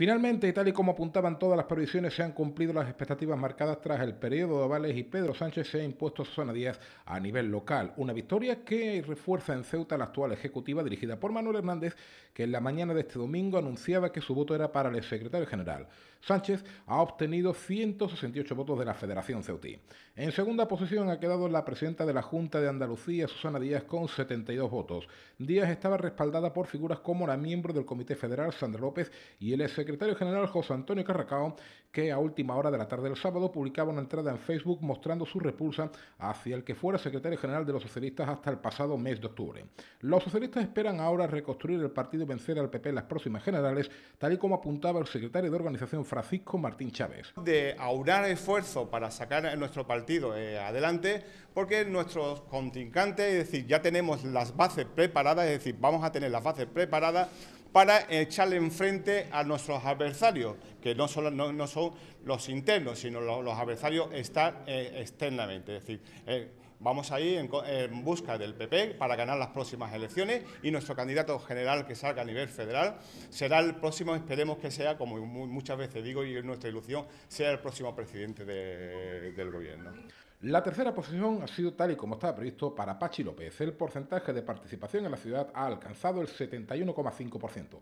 Finalmente, y tal y como apuntaban todas las previsiones, se han cumplido las expectativas marcadas tras el periodo de avales y Pedro Sánchez se ha impuesto a Susana Díaz a nivel local. Una victoria que refuerza en Ceuta la actual ejecutiva dirigida por Manuel Hernández, que en la mañana de este domingo anunciaba que su voto era para el secretario general. Sánchez ha obtenido 168 votos de la Federación Ceutí. En segunda posición ha quedado la presidenta de la Junta de Andalucía, Susana Díaz, con 72 votos. Díaz estaba respaldada por figuras como la miembro del Comité Federal, Sandra López, y el secretario secretario general José Antonio Carracao, que a última hora de la tarde del sábado publicaba una entrada en Facebook mostrando su repulsa hacia el que fuera secretario general de los socialistas hasta el pasado mes de octubre. Los socialistas esperan ahora reconstruir el partido y vencer al PP en las próximas generales, tal y como apuntaba el secretario de organización Francisco Martín Chávez. De ahorrar esfuerzo para sacar a nuestro partido eh, adelante, porque nuestros contrincantes, es decir, ya tenemos las bases preparadas, es decir, vamos a tener las bases preparadas para echarle enfrente a nuestros adversarios, que no solo no, son los internos, sino los, adversarios están eh, externamente. decir, eh, Vamos a ir en, busca del PP para ganar las próximas elecciones y nuestro candidato general que salga a nivel federal será el próximo, esperemos que sea, como muchas veces digo y es nuestra ilusión, sea el próximo presidente del gobierno. La tercera posición ha sido tal y como estaba previsto para Pachi López. El porcentaje de participación en la ciudad ha alcanzado el 71,5%.